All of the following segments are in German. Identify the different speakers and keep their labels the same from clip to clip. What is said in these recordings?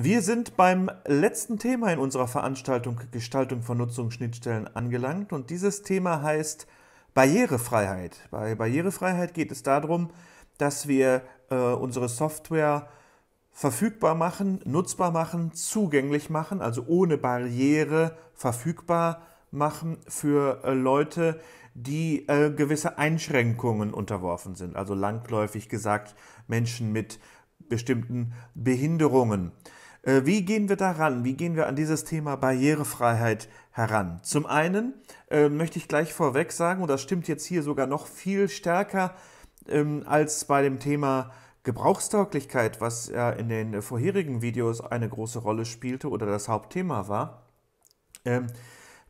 Speaker 1: Wir sind beim letzten Thema in unserer Veranstaltung Gestaltung von Nutzungsschnittstellen angelangt und dieses Thema heißt Barrierefreiheit. Bei Barrierefreiheit geht es darum, dass wir äh, unsere Software verfügbar machen, nutzbar machen, zugänglich machen, also ohne Barriere verfügbar machen für äh, Leute, die äh, gewisse Einschränkungen unterworfen sind. Also langläufig gesagt Menschen mit bestimmten Behinderungen. Äh, wie gehen wir daran? Wie gehen wir an dieses Thema Barrierefreiheit heran? Zum einen äh, möchte ich gleich vorweg sagen, und das stimmt jetzt hier sogar noch viel stärker ähm, als bei dem Thema Gebrauchstauglichkeit, was ja in den vorherigen Videos eine große Rolle spielte oder das Hauptthema war. Ähm,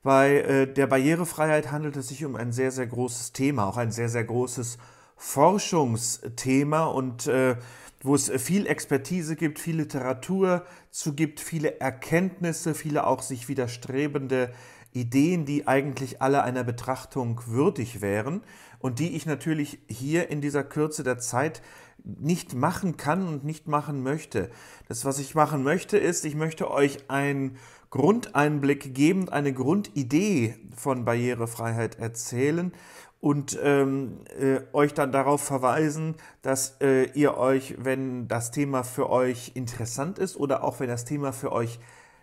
Speaker 1: bei äh, der Barrierefreiheit handelt es sich um ein sehr, sehr großes Thema, auch ein sehr, sehr großes Forschungsthema und äh, wo es viel Expertise gibt, viel Literatur zu gibt, viele Erkenntnisse, viele auch sich widerstrebende Ideen, die eigentlich alle einer Betrachtung würdig wären und die ich natürlich hier in dieser Kürze der Zeit nicht machen kann und nicht machen möchte. Das, was ich machen möchte, ist, ich möchte euch einen Grundeinblick geben, eine Grundidee von Barrierefreiheit erzählen und ähm, äh, euch dann darauf verweisen, dass äh, ihr euch, wenn das Thema für euch interessant ist oder auch wenn das Thema für euch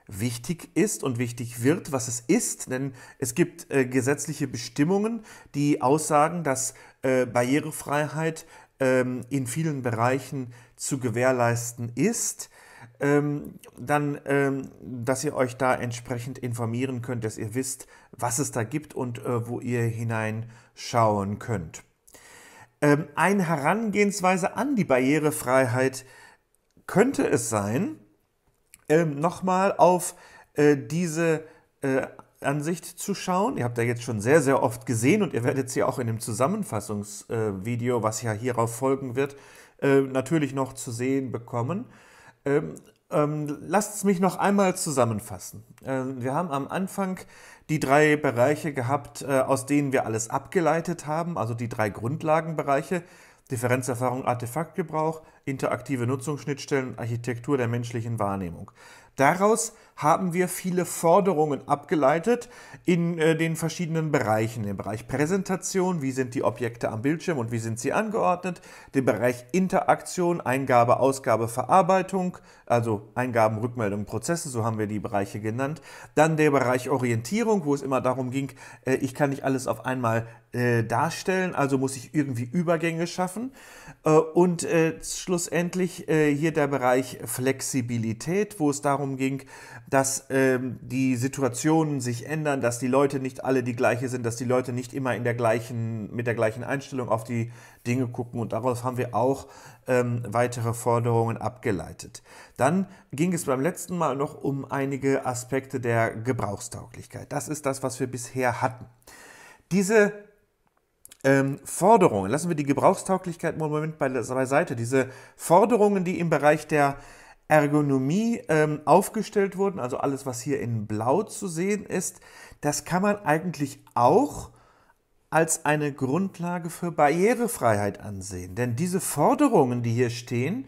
Speaker 1: wichtig ist und wichtig wird, was es ist, denn es gibt äh, gesetzliche Bestimmungen, die aussagen, dass äh, Barrierefreiheit ähm, in vielen Bereichen zu gewährleisten ist ähm, dann, ähm, dass ihr euch da entsprechend informieren könnt, dass ihr wisst, was es da gibt und äh, wo ihr hineinschauen könnt. Ähm, eine Herangehensweise an die Barrierefreiheit könnte es sein, ähm, nochmal auf äh, diese äh, Ansicht zu schauen. Ihr habt da jetzt schon sehr, sehr oft gesehen und ihr werdet sie auch in dem Zusammenfassungsvideo, äh, was ja hierauf folgen wird, äh, natürlich noch zu sehen bekommen. Ähm, ähm, lasst es mich noch einmal zusammenfassen. Ähm, wir haben am Anfang die drei Bereiche gehabt, äh, aus denen wir alles abgeleitet haben, also die drei Grundlagenbereiche, Differenzerfahrung, Artefaktgebrauch, interaktive Nutzungsschnittstellen, Architektur der menschlichen Wahrnehmung. Daraus haben wir viele Forderungen abgeleitet in äh, den verschiedenen Bereichen. Im Bereich Präsentation, wie sind die Objekte am Bildschirm und wie sind sie angeordnet? Den Bereich Interaktion, Eingabe, Ausgabe, Verarbeitung, also Eingaben, Rückmeldung, Prozesse, so haben wir die Bereiche genannt. Dann der Bereich Orientierung, wo es immer darum ging, äh, ich kann nicht alles auf einmal äh, darstellen, also muss ich irgendwie Übergänge schaffen. Äh, und äh, schlussendlich äh, hier der Bereich Flexibilität, wo es darum ging, dass ähm, die Situationen sich ändern, dass die Leute nicht alle die gleiche sind, dass die Leute nicht immer in der gleichen, mit der gleichen Einstellung auf die Dinge gucken. Und daraus haben wir auch ähm, weitere Forderungen abgeleitet. Dann ging es beim letzten Mal noch um einige Aspekte der Gebrauchstauglichkeit. Das ist das, was wir bisher hatten. Diese ähm, Forderungen, lassen wir die Gebrauchstauglichkeit mal Moment beiseite, diese Forderungen, die im Bereich der Ergonomie ähm, aufgestellt wurden, also alles, was hier in Blau zu sehen ist, das kann man eigentlich auch als eine Grundlage für Barrierefreiheit ansehen. Denn diese Forderungen, die hier stehen,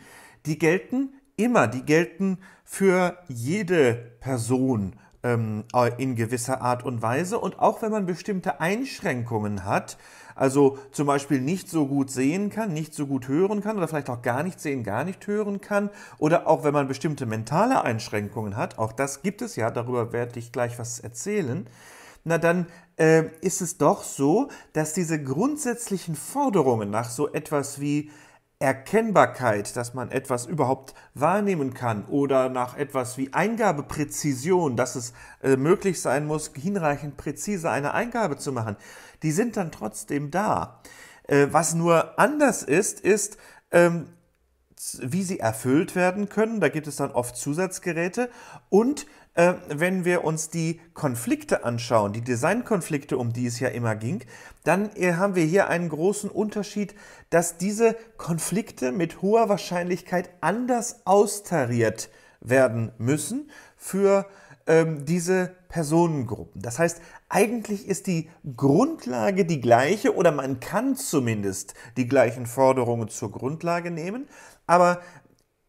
Speaker 1: die gelten immer, die gelten für jede Person ähm, in gewisser Art und Weise. Und auch wenn man bestimmte Einschränkungen hat, also zum Beispiel nicht so gut sehen kann, nicht so gut hören kann oder vielleicht auch gar nicht sehen, gar nicht hören kann oder auch wenn man bestimmte mentale Einschränkungen hat, auch das gibt es ja, darüber werde ich gleich was erzählen, na dann äh, ist es doch so, dass diese grundsätzlichen Forderungen nach so etwas wie Erkennbarkeit, dass man etwas überhaupt wahrnehmen kann oder nach etwas wie Eingabepräzision, dass es äh, möglich sein muss, hinreichend präzise eine Eingabe zu machen die sind dann trotzdem da. Äh, was nur anders ist, ist, ähm, wie sie erfüllt werden können. Da gibt es dann oft Zusatzgeräte. Und äh, wenn wir uns die Konflikte anschauen, die Designkonflikte, um die es ja immer ging, dann äh, haben wir hier einen großen Unterschied, dass diese Konflikte mit hoher Wahrscheinlichkeit anders austariert werden müssen für äh, ähm, diese Personengruppen. Das heißt, eigentlich ist die Grundlage die gleiche oder man kann zumindest die gleichen Forderungen zur Grundlage nehmen, aber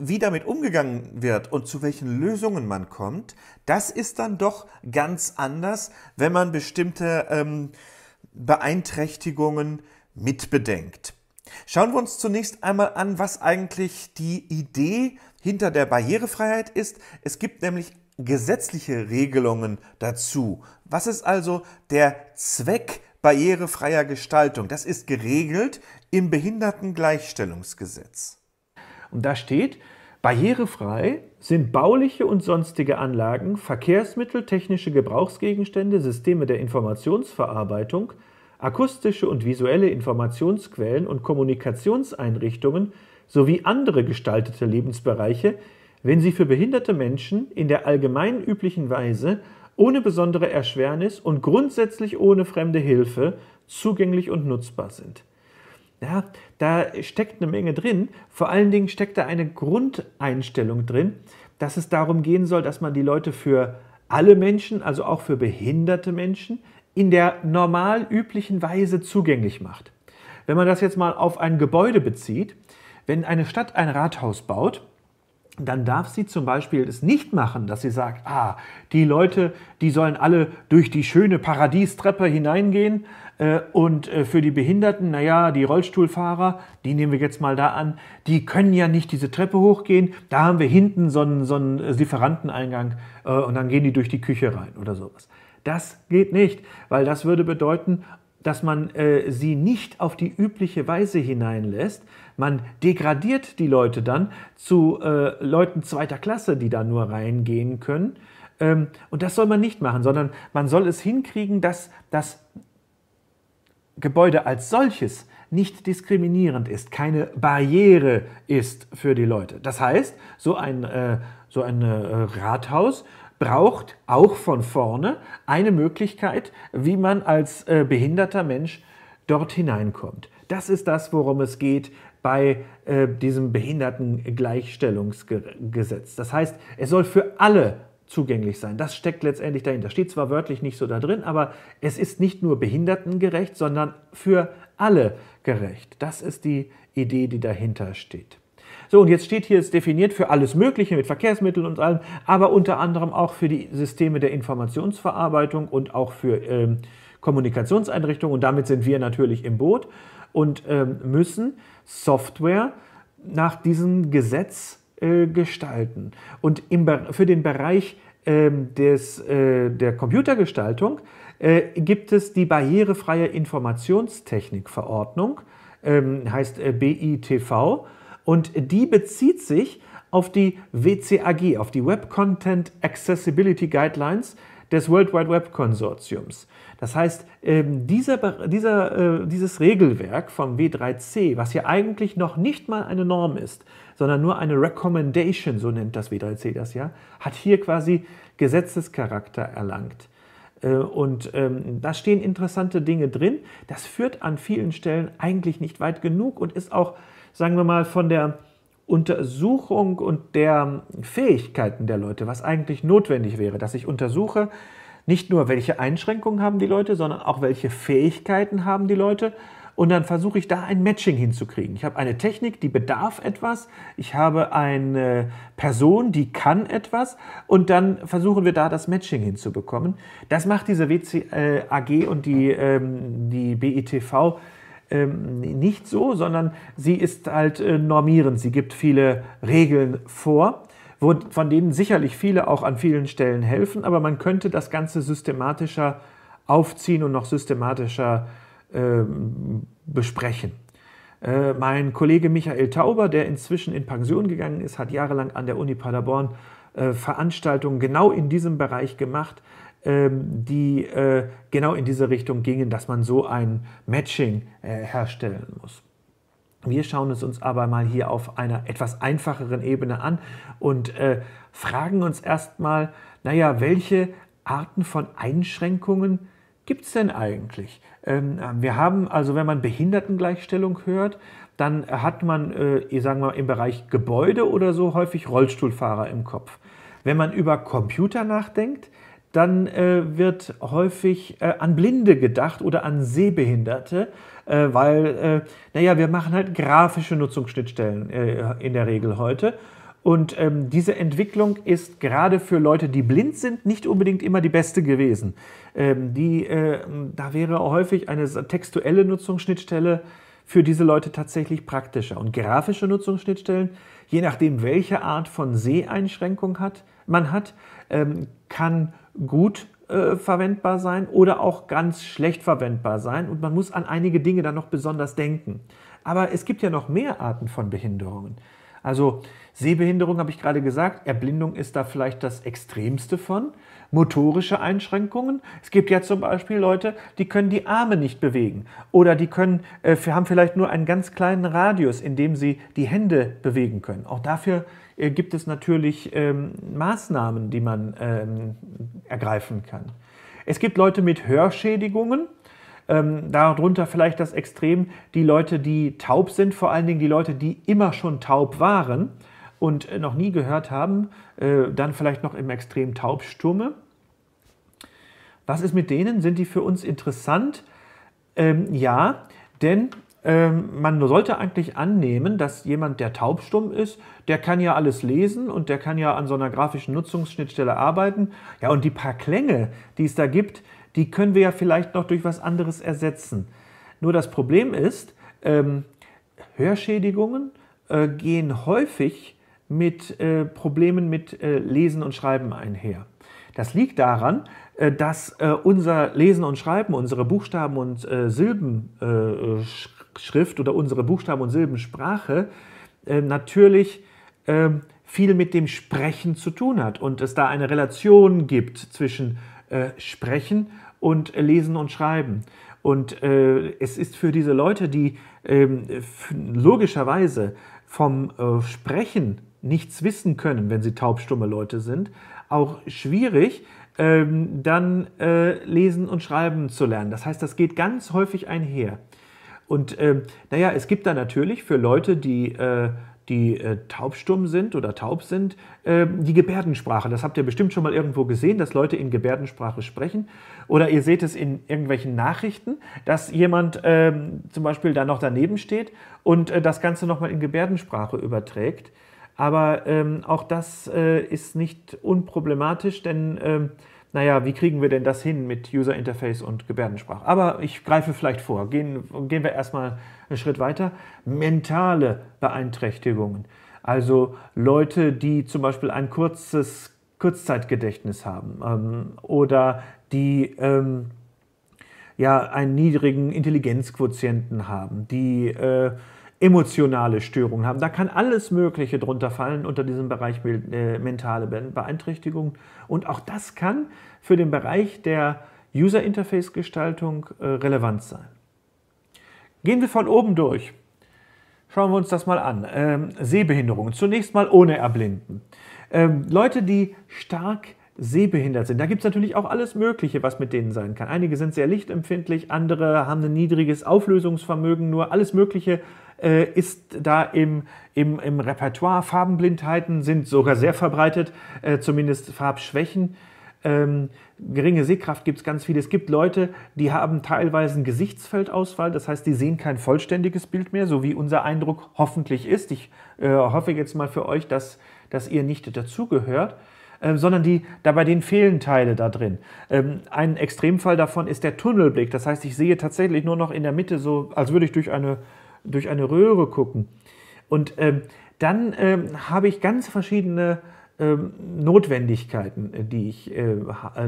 Speaker 1: wie damit umgegangen wird und zu welchen Lösungen man kommt, das ist dann doch ganz anders, wenn man bestimmte ähm, Beeinträchtigungen mitbedenkt. Schauen wir uns zunächst einmal an, was eigentlich die Idee hinter der Barrierefreiheit ist. Es gibt nämlich gesetzliche Regelungen dazu. Was ist also der Zweck barrierefreier Gestaltung? Das ist geregelt im Behindertengleichstellungsgesetz. Und da steht, barrierefrei sind bauliche und sonstige Anlagen, Verkehrsmittel, technische Gebrauchsgegenstände, Systeme der Informationsverarbeitung, akustische und visuelle Informationsquellen und Kommunikationseinrichtungen sowie andere gestaltete Lebensbereiche, wenn sie für behinderte Menschen in der allgemein üblichen Weise ohne besondere Erschwernis und grundsätzlich ohne fremde Hilfe zugänglich und nutzbar sind. Ja, da steckt eine Menge drin. Vor allen Dingen steckt da eine Grundeinstellung drin, dass es darum gehen soll, dass man die Leute für alle Menschen, also auch für behinderte Menschen, in der normal üblichen Weise zugänglich macht. Wenn man das jetzt mal auf ein Gebäude bezieht, wenn eine Stadt ein Rathaus baut, dann darf sie zum Beispiel es nicht machen, dass sie sagt, ah, die Leute, die sollen alle durch die schöne Paradiestreppe hineingehen äh, und äh, für die Behinderten, naja, die Rollstuhlfahrer, die nehmen wir jetzt mal da an, die können ja nicht diese Treppe hochgehen, da haben wir hinten so einen, so einen äh, Lieferanteneingang äh, und dann gehen die durch die Küche rein oder sowas. Das geht nicht, weil das würde bedeuten, dass man äh, sie nicht auf die übliche Weise hineinlässt, man degradiert die Leute dann zu äh, Leuten zweiter Klasse, die da nur reingehen können. Ähm, und das soll man nicht machen, sondern man soll es hinkriegen, dass das Gebäude als solches nicht diskriminierend ist, keine Barriere ist für die Leute. Das heißt, so ein, äh, so ein äh, Rathaus braucht auch von vorne eine Möglichkeit, wie man als äh, behinderter Mensch dort hineinkommt. Das ist das, worum es geht bei äh, diesem Behindertengleichstellungsgesetz. Das heißt, es soll für alle zugänglich sein. Das steckt letztendlich dahinter. Steht zwar wörtlich nicht so da drin, aber es ist nicht nur behindertengerecht, sondern für alle gerecht. Das ist die Idee, die dahinter steht. So, und jetzt steht hier jetzt definiert für alles Mögliche mit Verkehrsmitteln und allem, aber unter anderem auch für die Systeme der Informationsverarbeitung und auch für ähm, Kommunikationseinrichtungen. Und damit sind wir natürlich im Boot und ähm, müssen Software nach diesem Gesetz äh, gestalten. Und im, für den Bereich ähm, des, äh, der Computergestaltung äh, gibt es die barrierefreie Informationstechnikverordnung, ähm, heißt äh, BITV, und die bezieht sich auf die WCAG, auf die Web Content Accessibility Guidelines des World Wide Web Konsortiums. Das heißt, ähm, dieser, dieser, äh, dieses Regelwerk vom W3C, was ja eigentlich noch nicht mal eine Norm ist, sondern nur eine Recommendation, so nennt das W3C das ja, hat hier quasi Gesetzescharakter erlangt. Äh, und ähm, da stehen interessante Dinge drin. Das führt an vielen Stellen eigentlich nicht weit genug und ist auch, sagen wir mal, von der Untersuchung und der Fähigkeiten der Leute, was eigentlich notwendig wäre, dass ich untersuche, nicht nur, welche Einschränkungen haben die Leute, sondern auch, welche Fähigkeiten haben die Leute. Und dann versuche ich da ein Matching hinzukriegen. Ich habe eine Technik, die bedarf etwas. Ich habe eine Person, die kann etwas. Und dann versuchen wir da das Matching hinzubekommen. Das macht diese WCAG äh, und die, ähm, die BITV ähm, nicht so, sondern sie ist halt äh, normierend. Sie gibt viele Regeln vor wo, von denen sicherlich viele auch an vielen Stellen helfen, aber man könnte das Ganze systematischer aufziehen und noch systematischer äh, besprechen. Äh, mein Kollege Michael Tauber, der inzwischen in Pension gegangen ist, hat jahrelang an der Uni Paderborn äh, Veranstaltungen genau in diesem Bereich gemacht, ähm, die äh, genau in diese Richtung gingen, dass man so ein Matching äh, herstellen muss. Wir schauen es uns aber mal hier auf einer etwas einfacheren Ebene an und äh, fragen uns erstmal, naja, welche Arten von Einschränkungen gibt es denn eigentlich? Ähm, wir haben also, wenn man Behindertengleichstellung hört, dann hat man, äh, ich sagen wir mal, im Bereich Gebäude oder so häufig Rollstuhlfahrer im Kopf. Wenn man über Computer nachdenkt, dann äh, wird häufig äh, an Blinde gedacht oder an Sehbehinderte äh, weil, äh, naja, wir machen halt grafische Nutzungsschnittstellen äh, in der Regel heute. Und ähm, diese Entwicklung ist gerade für Leute, die blind sind, nicht unbedingt immer die beste gewesen. Ähm, die, äh, da wäre häufig eine textuelle Nutzungsschnittstelle für diese Leute tatsächlich praktischer. Und grafische Nutzungsschnittstellen, je nachdem, welche Art von Seheinschränkung hat, man hat, ähm, kann gut äh, verwendbar sein oder auch ganz schlecht verwendbar sein. Und man muss an einige Dinge dann noch besonders denken. Aber es gibt ja noch mehr Arten von Behinderungen. Also Sehbehinderung habe ich gerade gesagt, Erblindung ist da vielleicht das Extremste von. Motorische Einschränkungen. Es gibt ja zum Beispiel Leute, die können die Arme nicht bewegen oder die können, äh, haben vielleicht nur einen ganz kleinen Radius, in dem sie die Hände bewegen können. Auch dafür äh, gibt es natürlich ähm, Maßnahmen, die man ähm, ergreifen kann. Es gibt Leute mit Hörschädigungen, ähm, darunter vielleicht das Extrem, die Leute, die taub sind, vor allen Dingen die Leute, die immer schon taub waren und äh, noch nie gehört haben, äh, dann vielleicht noch im Extrem taubstumme. Was ist mit denen? Sind die für uns interessant? Ähm, ja, denn ähm, man sollte eigentlich annehmen, dass jemand, der taubstumm ist, der kann ja alles lesen und der kann ja an so einer grafischen Nutzungsschnittstelle arbeiten. Ja, und die paar Klänge, die es da gibt, die können wir ja vielleicht noch durch was anderes ersetzen. Nur das Problem ist, ähm, Hörschädigungen äh, gehen häufig mit äh, Problemen mit äh, Lesen und Schreiben einher. Das liegt daran, äh, dass äh, unser Lesen und Schreiben, unsere Buchstaben und äh, Silben Schrift oder unsere Buchstaben- und Silbensprache äh, natürlich äh, viel mit dem Sprechen zu tun hat und es da eine Relation gibt zwischen äh, Sprechen und Lesen und Schreiben. Und äh, es ist für diese Leute, die ähm, logischerweise vom äh, Sprechen nichts wissen können, wenn sie taubstumme Leute sind, auch schwierig, ähm, dann äh, lesen und schreiben zu lernen. Das heißt, das geht ganz häufig einher. Und ähm, naja, es gibt da natürlich für Leute, die äh, die äh, taubstumm sind oder taub sind, äh, die Gebärdensprache. Das habt ihr bestimmt schon mal irgendwo gesehen, dass Leute in Gebärdensprache sprechen. Oder ihr seht es in irgendwelchen Nachrichten, dass jemand äh, zum Beispiel da noch daneben steht und äh, das Ganze nochmal in Gebärdensprache überträgt. Aber ähm, auch das äh, ist nicht unproblematisch, denn ähm, naja, wie kriegen wir denn das hin mit User Interface und Gebärdensprache? Aber ich greife vielleicht vor. Gehen, gehen wir erstmal einen Schritt weiter. Mentale Beeinträchtigungen. Also Leute, die zum Beispiel ein kurzes Kurzzeitgedächtnis haben ähm, oder die ähm, ja einen niedrigen Intelligenzquotienten haben, die äh, emotionale Störungen haben. Da kann alles Mögliche drunter fallen unter diesem Bereich äh, mentale Beeinträchtigung. Und auch das kann für den Bereich der User Interface Gestaltung äh, relevant sein. Gehen wir von oben durch. Schauen wir uns das mal an. Ähm, Sehbehinderungen. Zunächst mal ohne Erblinden. Ähm, Leute, die stark sehbehindert sind. Da gibt es natürlich auch alles Mögliche, was mit denen sein kann. Einige sind sehr lichtempfindlich, andere haben ein niedriges Auflösungsvermögen, nur alles Mögliche äh, ist da im, im, im Repertoire. Farbenblindheiten sind sogar sehr verbreitet, äh, zumindest Farbschwächen. Ähm, geringe Sehkraft gibt es ganz viele. Es gibt Leute, die haben teilweise einen Gesichtsfeldausfall, das heißt, die sehen kein vollständiges Bild mehr, so wie unser Eindruck hoffentlich ist. Ich äh, hoffe jetzt mal für euch, dass, dass ihr nicht dazugehört. Ähm, sondern die, da bei denen fehlen Teile da drin. Ähm, ein Extremfall davon ist der Tunnelblick. Das heißt, ich sehe tatsächlich nur noch in der Mitte, so als würde ich durch eine, durch eine Röhre gucken. Und ähm, dann ähm, habe ich ganz verschiedene Notwendigkeiten, äh, die ich, äh, äh,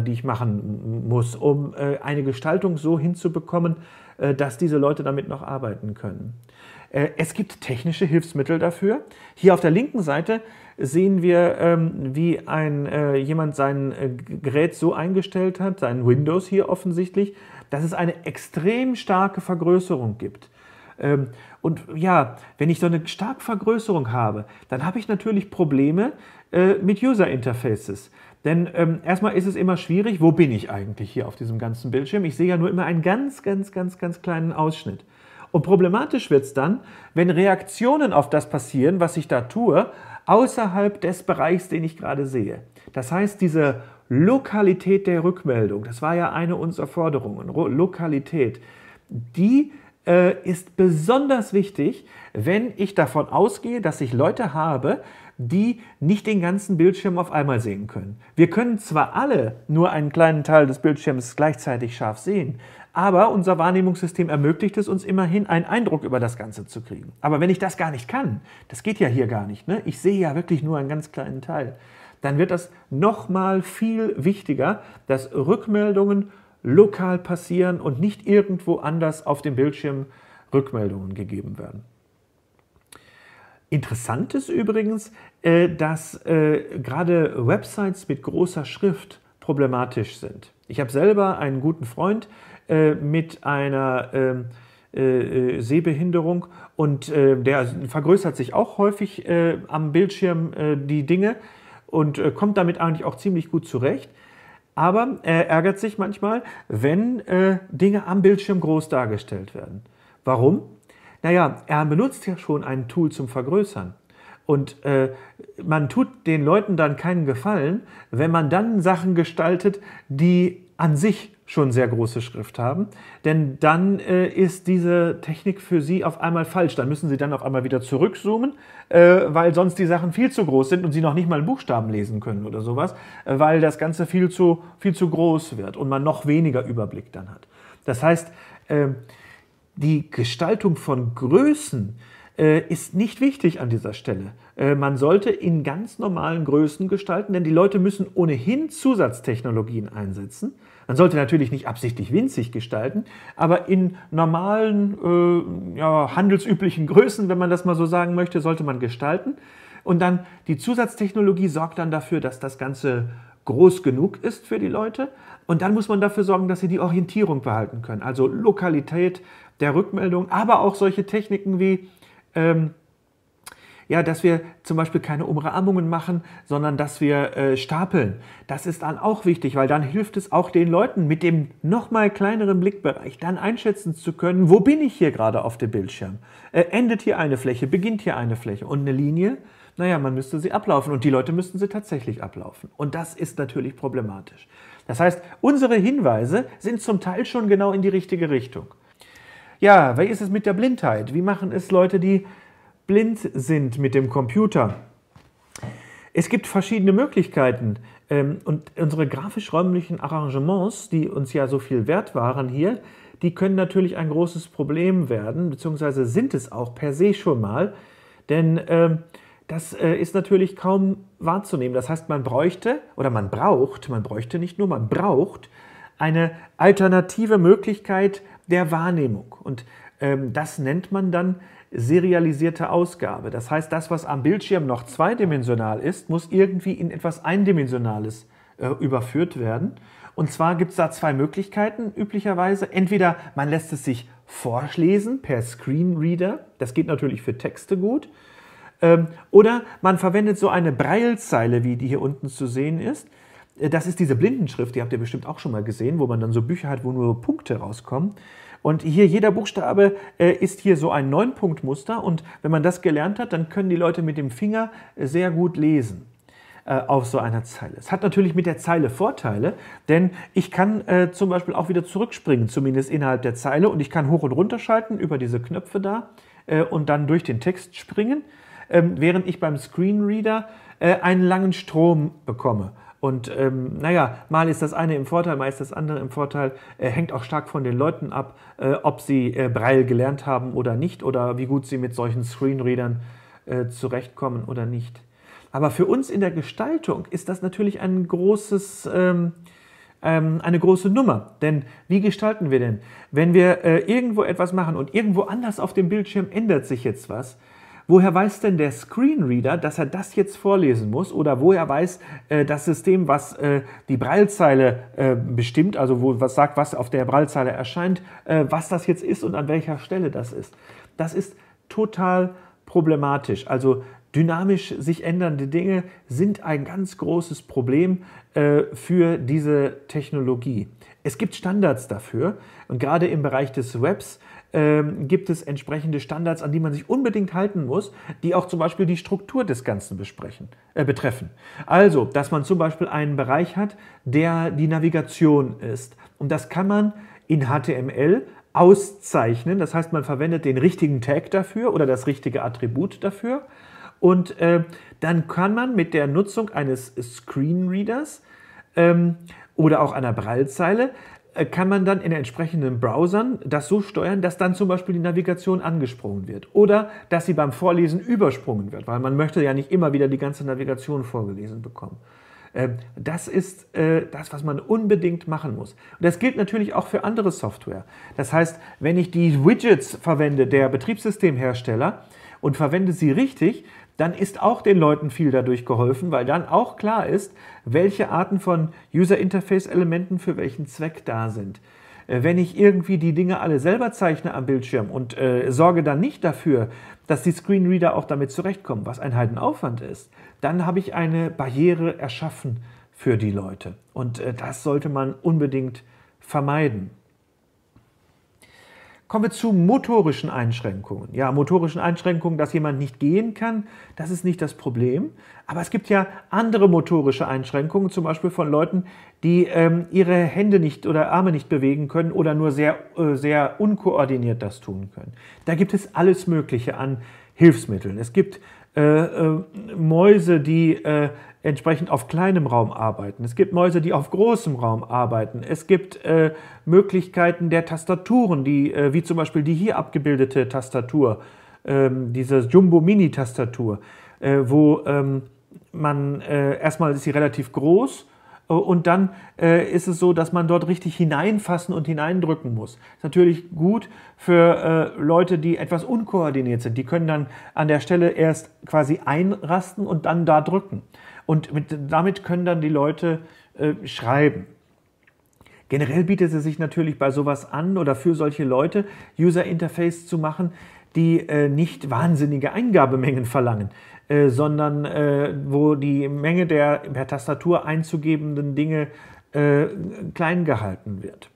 Speaker 1: die ich machen muss, um äh, eine Gestaltung so hinzubekommen, äh, dass diese Leute damit noch arbeiten können. Äh, es gibt technische Hilfsmittel dafür. Hier auf der linken Seite sehen wir, ähm, wie ein, äh, jemand sein äh, Gerät so eingestellt hat, sein Windows hier offensichtlich, dass es eine extrem starke Vergrößerung gibt. Ähm, und ja, wenn ich so eine starke Vergrößerung habe, dann habe ich natürlich Probleme äh, mit User Interfaces. Denn ähm, erstmal ist es immer schwierig, wo bin ich eigentlich hier auf diesem ganzen Bildschirm? Ich sehe ja nur immer einen ganz, ganz, ganz, ganz kleinen Ausschnitt. Und problematisch wird es dann, wenn Reaktionen auf das passieren, was ich da tue, außerhalb des Bereichs, den ich gerade sehe. Das heißt, diese Lokalität der Rückmeldung, das war ja eine unserer Forderungen, Lokalität, die äh, ist besonders wichtig, wenn ich davon ausgehe, dass ich Leute habe, die nicht den ganzen Bildschirm auf einmal sehen können. Wir können zwar alle nur einen kleinen Teil des Bildschirms gleichzeitig scharf sehen, aber unser Wahrnehmungssystem ermöglicht es uns immerhin, einen Eindruck über das Ganze zu kriegen. Aber wenn ich das gar nicht kann, das geht ja hier gar nicht, ne? ich sehe ja wirklich nur einen ganz kleinen Teil, dann wird das nochmal viel wichtiger, dass Rückmeldungen lokal passieren und nicht irgendwo anders auf dem Bildschirm Rückmeldungen gegeben werden. Interessant ist übrigens, äh, dass äh, gerade Websites mit großer Schrift problematisch sind. Ich habe selber einen guten Freund, äh, mit einer ähm, äh, äh, Sehbehinderung und äh, der vergrößert sich auch häufig am Bildschirm die Dinge und kommt damit eigentlich auch ziemlich gut zurecht. Aber er ärgert sich manchmal, wenn Dinge am Bildschirm groß dargestellt werden. Warum? Naja, er benutzt ja schon ein Tool zum Vergrößern. Und äh, man tut den Leuten dann keinen Gefallen, wenn man dann Sachen gestaltet, die an sich schon sehr große Schrift haben. Denn dann äh, ist diese Technik für Sie auf einmal falsch. Dann müssen Sie dann auf einmal wieder zurückzoomen, äh, weil sonst die Sachen viel zu groß sind und Sie noch nicht mal einen Buchstaben lesen können oder sowas, äh, weil das Ganze viel zu, viel zu groß wird und man noch weniger Überblick dann hat. Das heißt, äh, die Gestaltung von Größen äh, ist nicht wichtig an dieser Stelle. Äh, man sollte in ganz normalen Größen gestalten, denn die Leute müssen ohnehin Zusatztechnologien einsetzen. Man sollte natürlich nicht absichtlich winzig gestalten, aber in normalen, äh, ja, handelsüblichen Größen, wenn man das mal so sagen möchte, sollte man gestalten. Und dann die Zusatztechnologie sorgt dann dafür, dass das Ganze groß genug ist für die Leute. Und dann muss man dafür sorgen, dass sie die Orientierung behalten können. Also Lokalität der Rückmeldung, aber auch solche Techniken wie ähm, ja, dass wir zum Beispiel keine Umrahmungen machen, sondern dass wir äh, stapeln. Das ist dann auch wichtig, weil dann hilft es auch den Leuten mit dem nochmal kleineren Blickbereich dann einschätzen zu können, wo bin ich hier gerade auf dem Bildschirm? Äh, endet hier eine Fläche, beginnt hier eine Fläche und eine Linie? Naja, man müsste sie ablaufen und die Leute müssten sie tatsächlich ablaufen. Und das ist natürlich problematisch. Das heißt, unsere Hinweise sind zum Teil schon genau in die richtige Richtung. Ja, wie ist es mit der Blindheit? Wie machen es Leute, die blind sind mit dem Computer. Es gibt verschiedene Möglichkeiten ähm, und unsere grafisch-räumlichen Arrangements, die uns ja so viel wert waren hier, die können natürlich ein großes Problem werden, beziehungsweise sind es auch per se schon mal, denn ähm, das äh, ist natürlich kaum wahrzunehmen. Das heißt, man bräuchte oder man braucht, man bräuchte nicht nur, man braucht eine alternative Möglichkeit der Wahrnehmung und ähm, das nennt man dann serialisierte Ausgabe. Das heißt, das, was am Bildschirm noch zweidimensional ist, muss irgendwie in etwas Eindimensionales äh, überführt werden. Und zwar gibt es da zwei Möglichkeiten üblicherweise. Entweder man lässt es sich vorlesen per Screenreader, das geht natürlich für Texte gut, ähm, oder man verwendet so eine Breilzeile, wie die hier unten zu sehen ist. Äh, das ist diese Blindenschrift, die habt ihr bestimmt auch schon mal gesehen, wo man dann so Bücher hat, wo nur Punkte rauskommen. Und hier jeder Buchstabe äh, ist hier so ein Neun-Punkt-Muster. und wenn man das gelernt hat, dann können die Leute mit dem Finger äh, sehr gut lesen äh, auf so einer Zeile. Es hat natürlich mit der Zeile Vorteile, denn ich kann äh, zum Beispiel auch wieder zurückspringen, zumindest innerhalb der Zeile, und ich kann hoch und runter schalten über diese Knöpfe da äh, und dann durch den Text springen, äh, während ich beim Screenreader äh, einen langen Strom bekomme. Und ähm, naja, mal ist das eine im Vorteil, mal ist das andere im Vorteil. Äh, hängt auch stark von den Leuten ab, äh, ob sie äh, Braille gelernt haben oder nicht oder wie gut sie mit solchen Screenreadern äh, zurechtkommen oder nicht. Aber für uns in der Gestaltung ist das natürlich ein großes, ähm, ähm, eine große Nummer. Denn wie gestalten wir denn? Wenn wir äh, irgendwo etwas machen und irgendwo anders auf dem Bildschirm ändert sich jetzt was, Woher weiß denn der Screenreader, dass er das jetzt vorlesen muss? Oder woher weiß äh, das System, was äh, die Braillezeile äh, bestimmt, also wo, was sagt, was auf der Braillezeile erscheint, äh, was das jetzt ist und an welcher Stelle das ist? Das ist total problematisch. Also dynamisch sich ändernde Dinge sind ein ganz großes Problem äh, für diese Technologie. Es gibt Standards dafür und gerade im Bereich des Webs ähm, gibt es entsprechende Standards, an die man sich unbedingt halten muss, die auch zum Beispiel die Struktur des Ganzen besprechen, äh, betreffen. Also, dass man zum Beispiel einen Bereich hat, der die Navigation ist. Und das kann man in HTML auszeichnen. Das heißt, man verwendet den richtigen Tag dafür oder das richtige Attribut dafür. Und äh, dann kann man mit der Nutzung eines Screenreaders ähm, oder auch einer Braillezeile äh, kann man dann in entsprechenden Browsern das so steuern, dass dann zum Beispiel die Navigation angesprungen wird oder dass sie beim Vorlesen übersprungen wird, weil man möchte ja nicht immer wieder die ganze Navigation vorgelesen bekommen. Ähm, das ist äh, das, was man unbedingt machen muss. Und das gilt natürlich auch für andere Software. Das heißt, wenn ich die Widgets verwende der Betriebssystemhersteller und verwende sie richtig, dann ist auch den Leuten viel dadurch geholfen, weil dann auch klar ist, welche Arten von User Interface Elementen für welchen Zweck da sind. Äh, wenn ich irgendwie die Dinge alle selber zeichne am Bildschirm und äh, sorge dann nicht dafür, dass die Screenreader auch damit zurechtkommen, was ein Heidenaufwand ist, dann habe ich eine Barriere erschaffen für die Leute. Und äh, das sollte man unbedingt vermeiden. Kommen wir zu motorischen Einschränkungen. Ja, motorischen Einschränkungen, dass jemand nicht gehen kann, das ist nicht das Problem. Aber es gibt ja andere motorische Einschränkungen, zum Beispiel von Leuten, die ähm, ihre Hände nicht oder Arme nicht bewegen können oder nur sehr, äh, sehr unkoordiniert das tun können. Da gibt es alles Mögliche an Hilfsmitteln. Es gibt äh, äh, Mäuse, die äh, entsprechend auf kleinem Raum arbeiten. Es gibt Mäuse, die auf großem Raum arbeiten. Es gibt äh, Möglichkeiten der Tastaturen, die, äh, wie zum Beispiel die hier abgebildete Tastatur, ähm, diese Jumbo-Mini-Tastatur, äh, wo ähm, man äh, erstmal ist sie relativ groß und dann äh, ist es so, dass man dort richtig hineinfassen und hineindrücken muss. Ist natürlich gut für äh, Leute, die etwas unkoordiniert sind. Die können dann an der Stelle erst quasi einrasten und dann da drücken. Und mit, damit können dann die Leute äh, schreiben. Generell bietet es sich natürlich bei sowas an oder für solche Leute, User Interface zu machen, die äh, nicht wahnsinnige Eingabemengen verlangen. Äh, sondern äh, wo die Menge der per Tastatur einzugebenden Dinge äh, klein gehalten wird.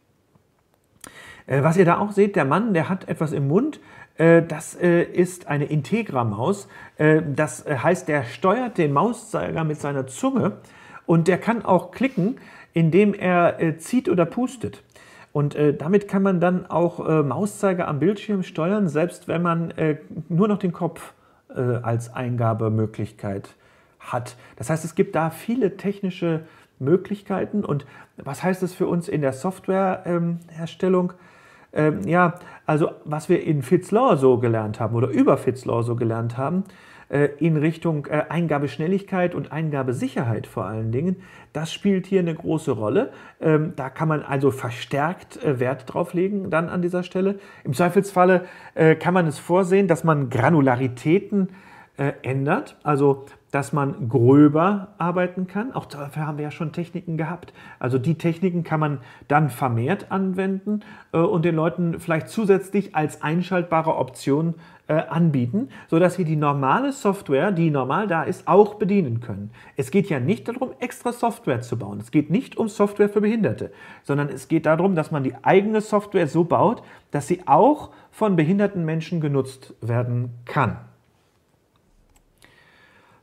Speaker 1: Äh, was ihr da auch seht, der Mann, der hat etwas im Mund. Äh, das ist eine Integra-Maus. Das heißt, der steuert den Mauszeiger mit seiner Zunge und der kann auch klicken, indem er zieht oder pustet. Und äh, damit kann man dann auch äh, Mauszeiger am Bildschirm steuern, selbst wenn man äh, nur noch den Kopf äh, als Eingabemöglichkeit hat. Das heißt, es gibt da viele technische Möglichkeiten. Und was heißt das für uns in der Softwareherstellung? Ähm, ähm, ja, also was wir in Fitzlaw so gelernt haben oder über Fitzlaw so gelernt haben, äh, in Richtung äh, Eingabeschnelligkeit und Eingabesicherheit vor allen Dingen. Das spielt hier eine große Rolle. Ähm, da kann man also verstärkt äh, Wert drauf legen dann an dieser Stelle. Im Zweifelsfalle kann man es vorsehen, dass man Granularitäten ändert, also dass man gröber arbeiten kann. Auch dafür haben wir ja schon Techniken gehabt. Also die Techniken kann man dann vermehrt anwenden und den Leuten vielleicht zusätzlich als einschaltbare Option äh, anbieten, sodass sie die normale Software, die normal da ist, auch bedienen können. Es geht ja nicht darum, extra Software zu bauen. Es geht nicht um Software für Behinderte, sondern es geht darum, dass man die eigene Software so baut, dass sie auch von behinderten Menschen genutzt werden kann.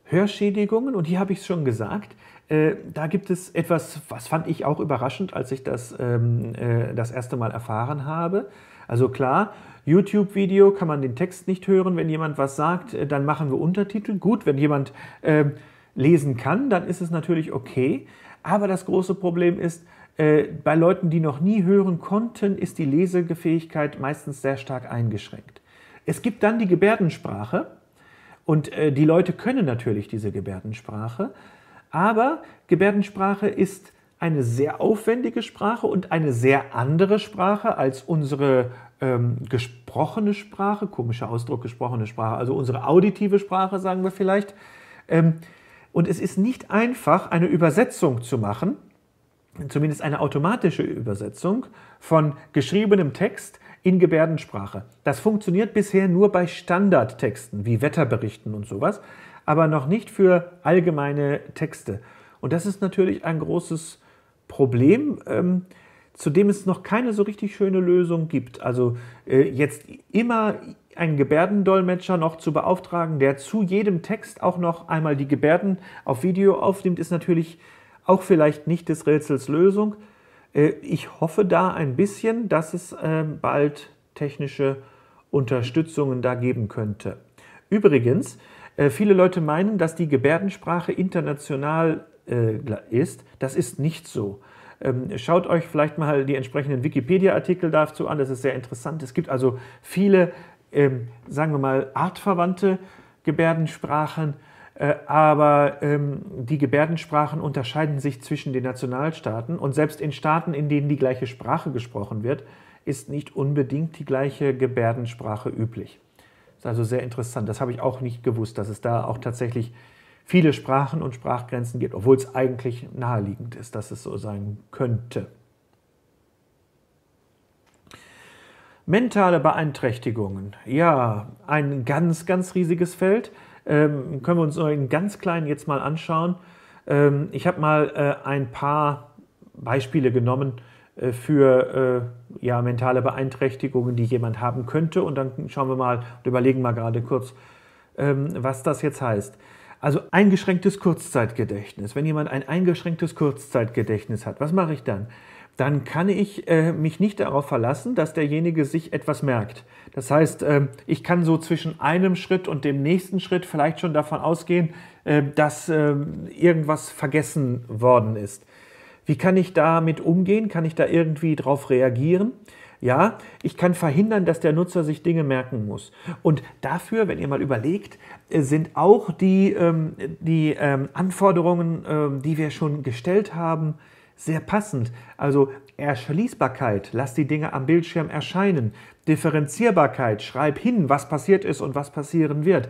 Speaker 1: Hörschädigungen, und hier habe ich es schon gesagt, äh, da gibt es etwas, was fand ich auch überraschend, als ich das ähm, äh, das erste Mal erfahren habe. Also klar, YouTube-Video kann man den Text nicht hören. Wenn jemand was sagt, äh, dann machen wir Untertitel. Gut, wenn jemand äh, lesen kann, dann ist es natürlich okay. Aber das große Problem ist, äh, bei Leuten, die noch nie hören konnten, ist die Lesefähigkeit meistens sehr stark eingeschränkt. Es gibt dann die Gebärdensprache und äh, die Leute können natürlich diese Gebärdensprache, aber Gebärdensprache ist eine sehr aufwendige Sprache und eine sehr andere Sprache als unsere ähm, gesprochene Sprache, komischer Ausdruck, gesprochene Sprache, also unsere auditive Sprache, sagen wir vielleicht. Ähm, und es ist nicht einfach, eine Übersetzung zu machen, zumindest eine automatische Übersetzung von geschriebenem Text in Gebärdensprache. Das funktioniert bisher nur bei Standardtexten wie Wetterberichten und sowas, aber noch nicht für allgemeine Texte. Und das ist natürlich ein großes Problem, ähm, zu dem es noch keine so richtig schöne Lösung gibt. Also äh, jetzt immer einen Gebärdendolmetscher noch zu beauftragen, der zu jedem Text auch noch einmal die Gebärden auf Video aufnimmt, ist natürlich auch vielleicht nicht des Rätsels Lösung. Äh, ich hoffe da ein bisschen, dass es ähm, bald technische Unterstützungen da geben könnte. Übrigens, äh, viele Leute meinen, dass die Gebärdensprache international äh, ist, das ist nicht so. Ähm, schaut euch vielleicht mal die entsprechenden Wikipedia-Artikel dazu an, das ist sehr interessant. Es gibt also viele, ähm, sagen wir mal, artverwandte Gebärdensprachen, äh, aber ähm, die Gebärdensprachen unterscheiden sich zwischen den Nationalstaaten und selbst in Staaten, in denen die gleiche Sprache gesprochen wird, ist nicht unbedingt die gleiche Gebärdensprache üblich. Das Ist also sehr interessant. Das habe ich auch nicht gewusst, dass es da auch tatsächlich viele Sprachen und Sprachgrenzen gibt, obwohl es eigentlich naheliegend ist, dass es so sein könnte. Mentale Beeinträchtigungen. Ja, ein ganz, ganz riesiges Feld. Ähm, können wir uns nur in ganz kleinen jetzt mal anschauen. Ähm, ich habe mal äh, ein paar Beispiele genommen äh, für äh, ja, mentale Beeinträchtigungen, die jemand haben könnte. Und dann schauen wir mal und überlegen mal gerade kurz, ähm, was das jetzt heißt. Also eingeschränktes Kurzzeitgedächtnis. Wenn jemand ein eingeschränktes Kurzzeitgedächtnis hat, was mache ich dann? Dann kann ich äh, mich nicht darauf verlassen, dass derjenige sich etwas merkt. Das heißt, äh, ich kann so zwischen einem Schritt und dem nächsten Schritt vielleicht schon davon ausgehen, äh, dass äh, irgendwas vergessen worden ist. Wie kann ich damit umgehen? Kann ich da irgendwie drauf reagieren? Ja, ich kann verhindern, dass der Nutzer sich Dinge merken muss. Und dafür, wenn ihr mal überlegt, äh, sind auch die, ähm, die ähm, Anforderungen, ähm, die wir schon gestellt haben, sehr passend. Also Erschließbarkeit, lass die Dinge am Bildschirm erscheinen. Differenzierbarkeit, schreib hin, was passiert ist und was passieren wird.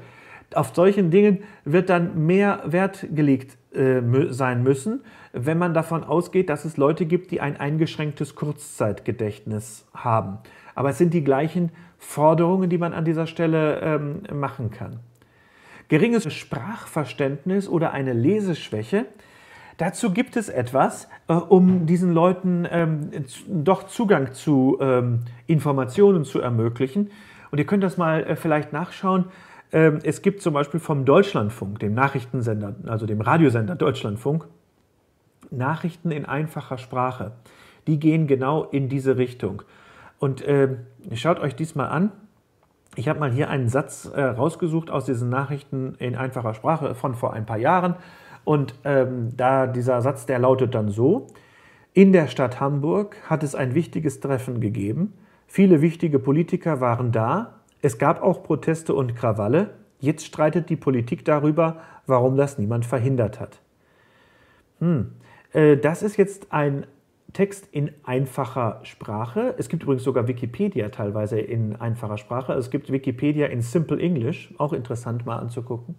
Speaker 1: Auf solchen Dingen wird dann mehr Wert gelegt äh, sein müssen, wenn man davon ausgeht, dass es Leute gibt, die ein eingeschränktes Kurzzeitgedächtnis haben. Aber es sind die gleichen Forderungen, die man an dieser Stelle ähm, machen kann. Geringes Sprachverständnis oder eine Leseschwäche. Dazu gibt es etwas, äh, um diesen Leuten ähm, doch Zugang zu ähm, Informationen zu ermöglichen. Und ihr könnt das mal äh, vielleicht nachschauen. Ähm, es gibt zum Beispiel vom Deutschlandfunk, dem Nachrichtensender, also dem Radiosender Deutschlandfunk, Nachrichten in einfacher Sprache. Die gehen genau in diese Richtung. Und äh, schaut euch diesmal an. Ich habe mal hier einen Satz äh, rausgesucht aus diesen Nachrichten in einfacher Sprache von vor ein paar Jahren. Und ähm, da dieser Satz, der lautet dann so, in der Stadt Hamburg hat es ein wichtiges Treffen gegeben. Viele wichtige Politiker waren da, es gab auch Proteste und Krawalle. Jetzt streitet die Politik darüber, warum das niemand verhindert hat. Hm. Äh, das ist jetzt ein Text in einfacher Sprache. Es gibt übrigens sogar Wikipedia teilweise in einfacher Sprache. Also es gibt Wikipedia in Simple English, auch interessant mal anzugucken.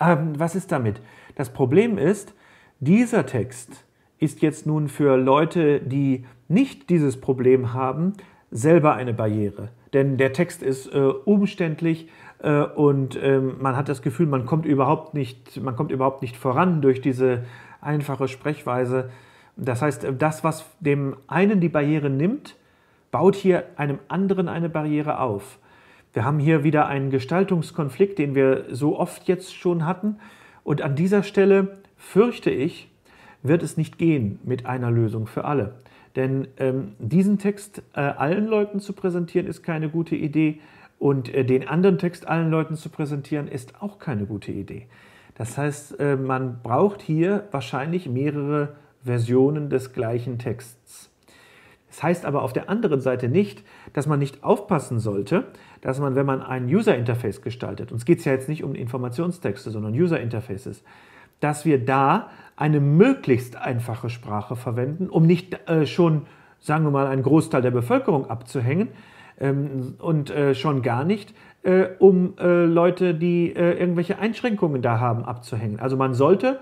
Speaker 1: Ähm, was ist damit? Das Problem ist, dieser Text ist jetzt nun für Leute, die nicht dieses Problem haben, selber eine Barriere denn der Text ist äh, umständlich äh, und ähm, man hat das Gefühl, man kommt überhaupt nicht, man kommt überhaupt nicht voran durch diese einfache Sprechweise. Das heißt, das, was dem einen die Barriere nimmt, baut hier einem anderen eine Barriere auf. Wir haben hier wieder einen Gestaltungskonflikt, den wir so oft jetzt schon hatten. Und an dieser Stelle fürchte ich, wird es nicht gehen mit einer Lösung für alle. Denn ähm, diesen Text äh, allen Leuten zu präsentieren, ist keine gute Idee. Und äh, den anderen Text allen Leuten zu präsentieren, ist auch keine gute Idee. Das heißt, äh, man braucht hier wahrscheinlich mehrere Versionen des gleichen Texts. Das heißt aber auf der anderen Seite nicht, dass man nicht aufpassen sollte, dass man, wenn man ein User-Interface gestaltet, uns geht es ja jetzt nicht um Informationstexte, sondern User-Interfaces, dass wir da eine möglichst einfache Sprache verwenden, um nicht äh, schon, sagen wir mal, einen Großteil der Bevölkerung abzuhängen ähm, und äh, schon gar nicht, äh, um äh, Leute, die äh, irgendwelche Einschränkungen da haben, abzuhängen. Also man sollte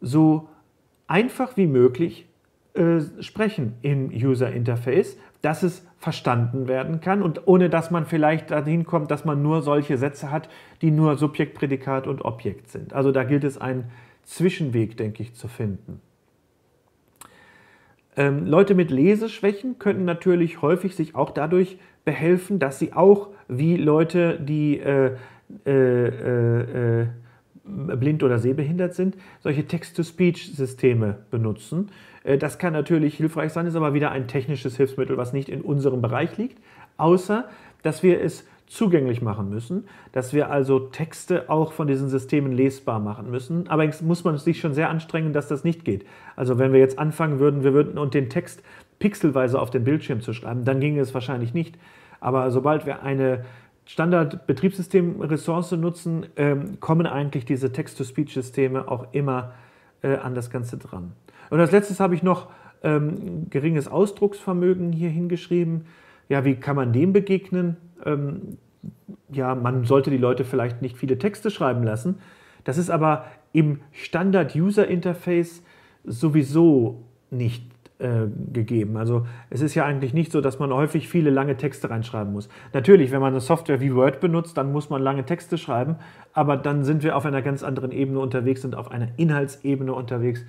Speaker 1: so einfach wie möglich äh, sprechen im User Interface, dass es verstanden werden kann und ohne dass man vielleicht dahin kommt, dass man nur solche Sätze hat, die nur Subjekt, Prädikat und Objekt sind. Also da gilt es, einen Zwischenweg, denke ich, zu finden. Ähm, Leute mit Leseschwächen können natürlich häufig sich auch dadurch behelfen, dass sie auch wie Leute, die äh, äh, äh, äh blind oder sehbehindert sind, solche Text-to-Speech-Systeme benutzen. Äh, das kann natürlich hilfreich sein, ist aber wieder ein technisches Hilfsmittel, was nicht in unserem Bereich liegt, außer dass wir es zugänglich machen müssen, dass wir also Texte auch von diesen Systemen lesbar machen müssen. Aber muss man sich schon sehr anstrengen, dass das nicht geht. Also wenn wir jetzt anfangen würden, wir würden und den Text pixelweise auf den Bildschirm zu schreiben, dann ginge es wahrscheinlich nicht. Aber sobald wir eine Standard-Betriebssystem-Ressource nutzen, ähm, kommen eigentlich diese Text-to-Speech-Systeme auch immer äh, an das Ganze dran. Und als letztes habe ich noch ähm, geringes Ausdrucksvermögen hier hingeschrieben. Ja, wie kann man dem begegnen? Ähm, ja, man sollte die Leute vielleicht nicht viele Texte schreiben lassen. Das ist aber im Standard-User-Interface sowieso nicht äh, gegeben. Also es ist ja eigentlich nicht so, dass man häufig viele lange Texte reinschreiben muss. Natürlich, wenn man eine Software wie Word benutzt, dann muss man lange Texte schreiben, aber dann sind wir auf einer ganz anderen Ebene unterwegs, sind auf einer Inhaltsebene unterwegs.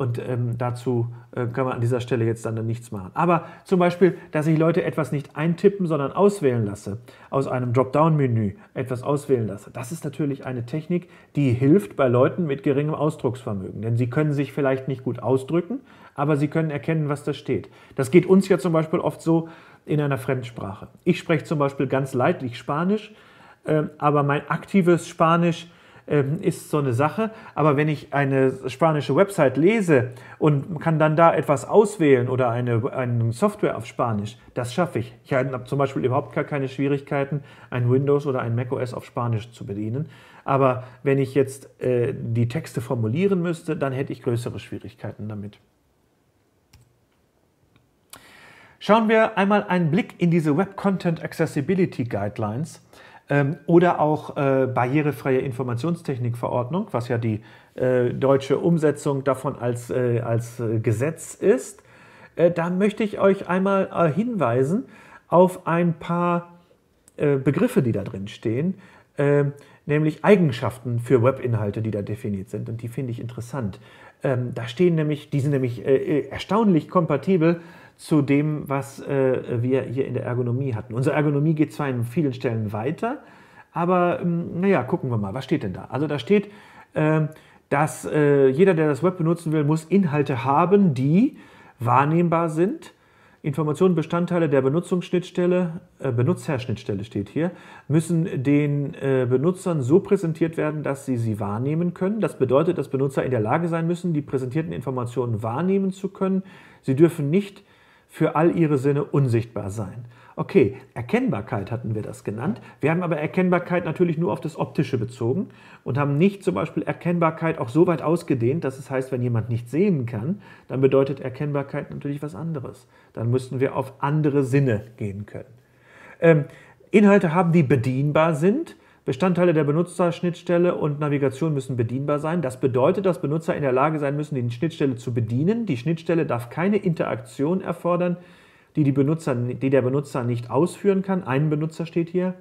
Speaker 1: Und ähm, dazu äh, kann man an dieser Stelle jetzt dann nichts machen. Aber zum Beispiel, dass ich Leute etwas nicht eintippen, sondern auswählen lasse, aus einem Dropdown-Menü etwas auswählen lasse. Das ist natürlich eine Technik, die hilft bei Leuten mit geringem Ausdrucksvermögen. Denn sie können sich vielleicht nicht gut ausdrücken, aber sie können erkennen, was da steht. Das geht uns ja zum Beispiel oft so in einer Fremdsprache. Ich spreche zum Beispiel ganz leidlich Spanisch, äh, aber mein aktives Spanisch ähm, ist so eine Sache. Aber wenn ich eine spanische Website lese und kann dann da etwas auswählen oder eine, eine Software auf Spanisch, das schaffe ich. Ich habe zum Beispiel überhaupt gar keine Schwierigkeiten, ein Windows oder ein macOS auf Spanisch zu bedienen. Aber wenn ich jetzt äh, die Texte formulieren müsste, dann hätte ich größere Schwierigkeiten damit. Schauen wir einmal einen Blick in diese Web Content Accessibility Guidelines. Ähm, oder auch äh, barrierefreie Informationstechnikverordnung, was ja die äh, deutsche Umsetzung davon als, äh, als äh, Gesetz ist. Äh, da möchte ich euch einmal äh, hinweisen auf ein paar Begriffe, die da drin stehen, ähm, nämlich Eigenschaften für Webinhalte, die da definiert sind. Und die finde ich interessant. Ähm, da stehen nämlich, die sind nämlich erstaunlich kompatibel zu dem, was äh, wir hier in der Ergonomie hatten. Unsere Ergonomie geht zwar in vielen Stellen weiter, aber ähm, naja, gucken wir mal, was steht denn da? Also da steht, äh, dass äh, jeder, der das Web benutzen will, muss Inhalte haben, die wahrnehmbar sind. Informationen, Bestandteile der Benutzungsschnittstelle, äh, Benutzerschnittstelle steht hier, müssen den äh, Benutzern so präsentiert werden, dass sie sie wahrnehmen können. Das bedeutet, dass Benutzer in der Lage sein müssen, die präsentierten Informationen wahrnehmen zu können. Sie dürfen nicht für all ihre Sinne unsichtbar sein. Okay, Erkennbarkeit hatten wir das genannt. Wir haben aber Erkennbarkeit natürlich nur auf das Optische bezogen und haben nicht zum Beispiel Erkennbarkeit auch so weit ausgedehnt, dass es heißt, wenn jemand nicht sehen kann, dann bedeutet Erkennbarkeit natürlich was anderes. Dann müssten wir auf andere Sinne gehen können. Ähm, Inhalte haben, die bedienbar sind. Bestandteile der Benutzerschnittstelle und Navigation müssen bedienbar sein. Das bedeutet, dass Benutzer in der Lage sein müssen, die Schnittstelle zu bedienen. Die Schnittstelle darf keine Interaktion erfordern, die, die, Benutzer, die der Benutzer nicht ausführen kann. Ein Benutzer steht hier.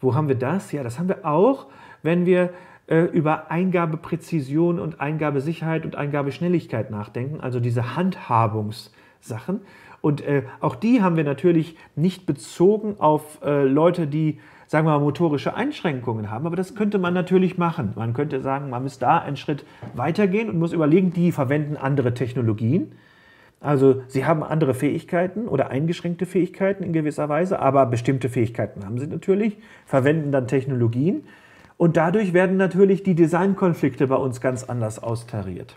Speaker 1: Wo haben wir das? Ja, das haben wir auch, wenn wir äh, über Eingabepräzision und Eingabesicherheit und Eingabeschnelligkeit nachdenken, also diese Handhabungssachen. Und äh, auch die haben wir natürlich nicht bezogen auf äh, Leute, die sagen wir mal, motorische Einschränkungen haben. Aber das könnte man natürlich machen. Man könnte sagen, man muss da einen Schritt weitergehen und muss überlegen, die verwenden andere Technologien. Also sie haben andere Fähigkeiten oder eingeschränkte Fähigkeiten in gewisser Weise, aber bestimmte Fähigkeiten haben sie natürlich, verwenden dann Technologien. Und dadurch werden natürlich die Designkonflikte bei uns ganz anders austariert.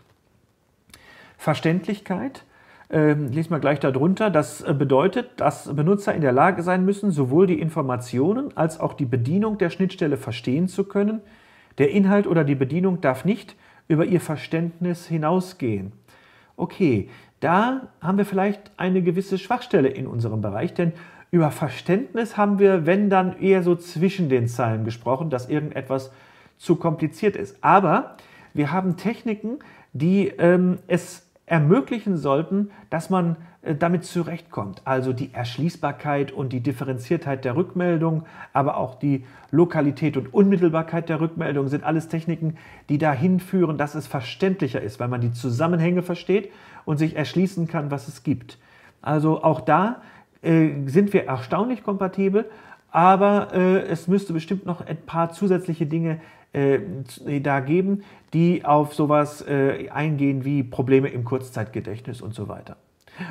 Speaker 1: Verständlichkeit, ähm, lesen mal gleich darunter, das äh, bedeutet, dass Benutzer in der Lage sein müssen, sowohl die Informationen als auch die Bedienung der Schnittstelle verstehen zu können. Der Inhalt oder die Bedienung darf nicht über ihr Verständnis hinausgehen. Okay, da haben wir vielleicht eine gewisse Schwachstelle in unserem Bereich, denn über Verständnis haben wir, wenn dann, eher so zwischen den Zeilen gesprochen, dass irgendetwas zu kompliziert ist. Aber wir haben Techniken, die ähm, es ermöglichen sollten, dass man äh, damit zurechtkommt. Also die Erschließbarkeit und die Differenziertheit der Rückmeldung, aber auch die Lokalität und Unmittelbarkeit der Rückmeldung sind alles Techniken, die dahin führen, dass es verständlicher ist, weil man die Zusammenhänge versteht und sich erschließen kann, was es gibt. Also auch da äh, sind wir erstaunlich kompatibel, aber äh, es müsste bestimmt noch ein paar zusätzliche Dinge äh, da geben, die auf sowas äh, eingehen wie Probleme im Kurzzeitgedächtnis und so weiter.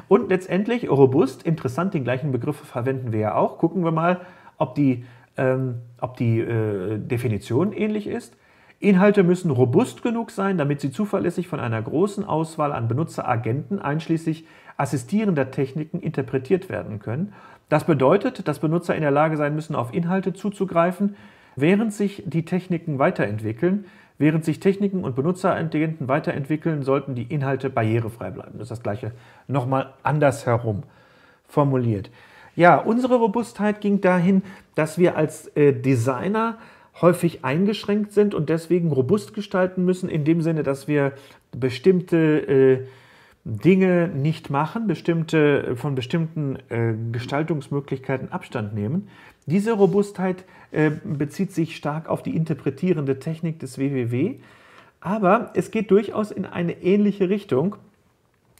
Speaker 1: Und letztendlich robust, interessant, den gleichen Begriff verwenden wir ja auch. Gucken wir mal, ob die, ähm, ob die äh, Definition ähnlich ist. Inhalte müssen robust genug sein, damit sie zuverlässig von einer großen Auswahl an Benutzeragenten einschließlich assistierender Techniken interpretiert werden können. Das bedeutet, dass Benutzer in der Lage sein müssen, auf Inhalte zuzugreifen, Während sich die Techniken weiterentwickeln, während sich Techniken und Benutzeragenten weiterentwickeln, sollten die Inhalte barrierefrei bleiben. Das ist das gleiche nochmal andersherum formuliert. Ja, unsere Robustheit ging dahin, dass wir als äh, Designer häufig eingeschränkt sind und deswegen robust gestalten müssen, in dem Sinne, dass wir bestimmte äh, Dinge nicht machen, bestimmte, von bestimmten äh, Gestaltungsmöglichkeiten Abstand nehmen. Diese Robustheit äh, bezieht sich stark auf die interpretierende Technik des WWW, aber es geht durchaus in eine ähnliche Richtung,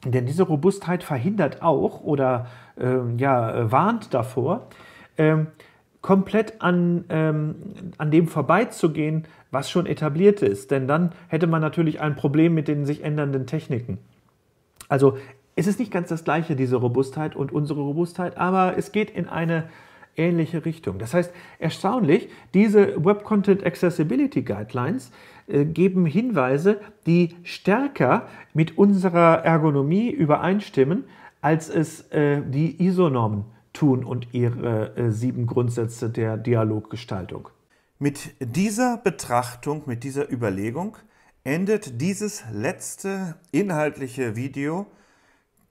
Speaker 1: denn diese Robustheit verhindert auch oder äh, ja, warnt davor, ähm, komplett an, ähm, an dem vorbeizugehen, was schon etabliert ist. Denn dann hätte man natürlich ein Problem mit den sich ändernden Techniken. Also es ist nicht ganz das gleiche, diese Robustheit und unsere Robustheit, aber es geht in eine ähnliche Richtung. Das heißt, erstaunlich, diese Web Content Accessibility Guidelines äh, geben Hinweise, die stärker mit unserer Ergonomie übereinstimmen, als es äh, die ISO-Normen tun und ihre äh, sieben Grundsätze der Dialoggestaltung. Mit dieser Betrachtung, mit dieser Überlegung endet dieses letzte inhaltliche Video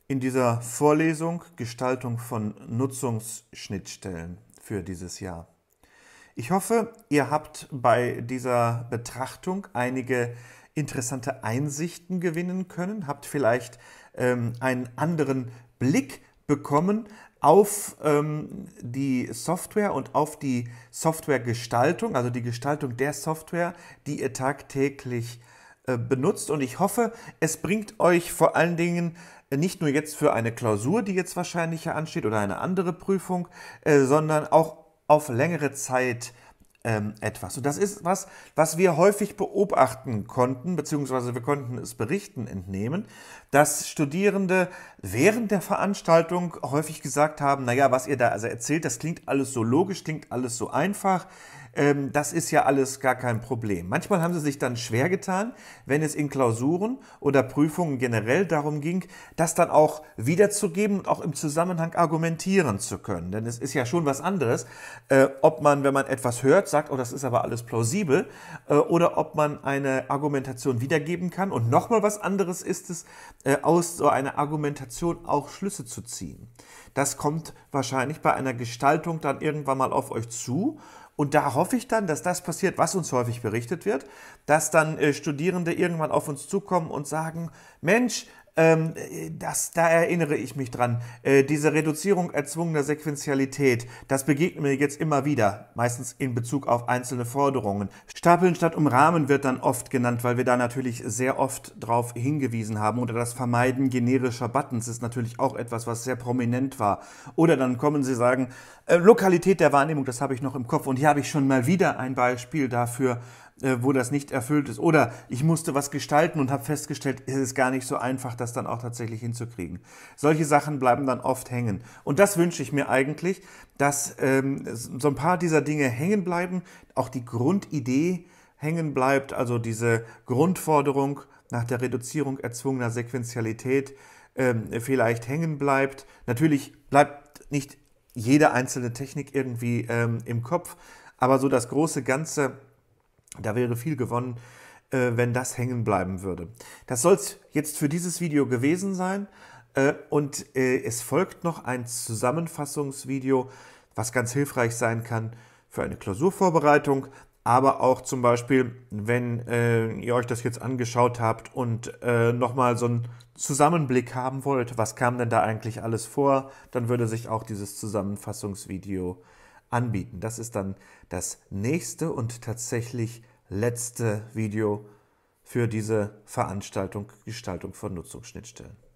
Speaker 1: in dieser Vorlesung Gestaltung von Nutzungsschnittstellen für dieses Jahr. Ich hoffe, ihr habt bei dieser Betrachtung einige interessante Einsichten gewinnen können, habt vielleicht ähm, einen anderen Blick bekommen auf ähm, die Software und auf die Softwaregestaltung, also die Gestaltung der Software, die ihr tagtäglich äh, benutzt und ich hoffe, es bringt euch vor allen Dingen äh, nicht nur jetzt für eine Klausur, die jetzt wahrscheinlich hier ansteht oder eine andere Prüfung, äh, sondern auch auf längere Zeit ähm, etwas. Und das ist was, was wir häufig beobachten konnten, beziehungsweise wir konnten es Berichten entnehmen, dass Studierende während der Veranstaltung häufig gesagt haben, naja, was ihr da also erzählt, das klingt alles so logisch, klingt alles so einfach. Ähm, das ist ja alles gar kein Problem. Manchmal haben sie sich dann schwer getan, wenn es in Klausuren oder Prüfungen generell darum ging, das dann auch wiederzugeben und auch im Zusammenhang argumentieren zu können. Denn es ist ja schon was anderes, äh, ob man, wenn man etwas hört, sagt, oh, das ist aber alles plausibel, äh, oder ob man eine Argumentation wiedergeben kann. Und nochmal was anderes ist es, äh, aus so einer Argumentation auch Schlüsse zu ziehen. Das kommt wahrscheinlich bei einer Gestaltung dann irgendwann mal auf euch zu und da hoffe ich dann, dass das passiert, was uns häufig berichtet wird, dass dann äh, Studierende irgendwann auf uns zukommen und sagen, Mensch, ähm, das, da erinnere ich mich dran. Äh, diese Reduzierung erzwungener Sequentialität, das begegnet mir jetzt immer wieder, meistens in Bezug auf einzelne Forderungen. Stapeln statt umrahmen wird dann oft genannt, weil wir da natürlich sehr oft drauf hingewiesen haben. Oder das Vermeiden generischer Buttons ist natürlich auch etwas, was sehr prominent war. Oder dann kommen sie sagen, äh, Lokalität der Wahrnehmung, das habe ich noch im Kopf. Und hier habe ich schon mal wieder ein Beispiel dafür, äh, wo das nicht erfüllt ist. Oder ich musste was gestalten und habe festgestellt, es ist gar nicht so einfach, das dann auch tatsächlich hinzukriegen. Solche Sachen bleiben dann oft hängen. Und das wünsche ich mir eigentlich, dass ähm, so ein paar dieser Dinge hängen bleiben, auch die Grundidee hängen bleibt, also diese Grundforderung nach der Reduzierung erzwungener Sequentialität ähm, vielleicht hängen bleibt. Natürlich bleibt nicht jede einzelne Technik irgendwie ähm, im Kopf, aber so das große Ganze da wäre viel gewonnen, äh, wenn das hängen bleiben würde. Das soll es jetzt für dieses Video gewesen sein. Äh, und äh, es folgt noch ein Zusammenfassungsvideo, was ganz hilfreich sein kann für eine Klausurvorbereitung. Aber auch zum Beispiel, wenn ihr euch das jetzt angeschaut habt und äh, nochmal so einen Zusammenblick haben wollt, was kam denn da eigentlich alles vor, dann würde sich auch dieses Zusammenfassungsvideo anbieten. Das ist dann das nächste und tatsächlich letzte Video für diese Veranstaltung Gestaltung von Nutzungsschnittstellen.